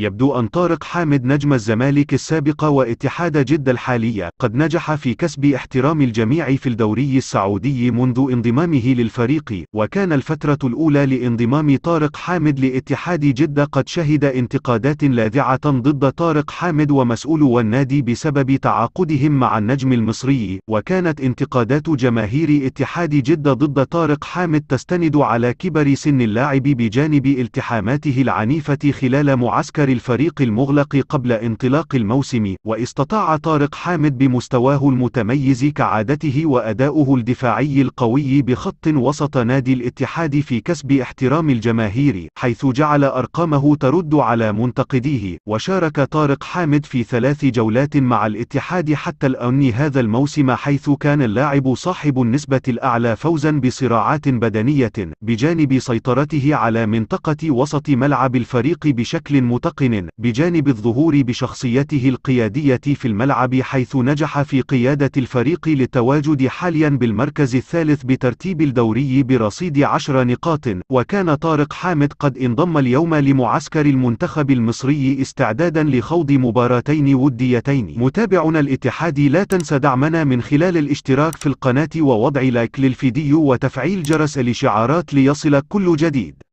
يبدو أن طارق حامد نجم الزمالك السابق واتحاد جدة الحالية قد نجح في كسب احترام الجميع في الدوري السعودي منذ انضمامه للفريق وكان الفترة الأولى لانضمام طارق حامد لاتحاد جدة قد شهد انتقادات لاذعة ضد طارق حامد ومسؤول النادي بسبب تعاقدهم مع النجم المصري وكانت انتقادات جماهير اتحاد جدة ضد طارق حامد تستند على كبر سن اللاعب بجانب التحاماته العنيفة خلال معسكر أكثر الفريق المغلق قبل انطلاق الموسم واستطاع طارق حامد بمستواه المتميز كعادته وأداؤه الدفاعي القوي بخط وسط نادي الاتحاد في كسب احترام الجماهير حيث جعل أرقامه ترد على منتقديه وشارك طارق حامد في ثلاث جولات مع الاتحاد حتى الآن هذا الموسم حيث كان اللاعب صاحب النسبة الأعلى فوزا بصراعات بدنية بجانب سيطرته على منطقة وسط ملعب الفريق بشكل متقدم متيقن بجانب الظهور بشخصيته القيادية في الملعب حيث نجح في قيادة الفريق للتواجد حاليا بالمركز الثالث بترتيب الدوري برصيد عشر نقاط وكان طارق حامد قد انضم اليوم لمعسكر المنتخب المصري استعدادا لخوض مباراتين وديتين متابعنا الاتحاد لا تنسى دعمنا من خلال الاشتراك في القناة ووضع لايك للفيديو وتفعيل جرس الاشعارات ليصلك كل جديد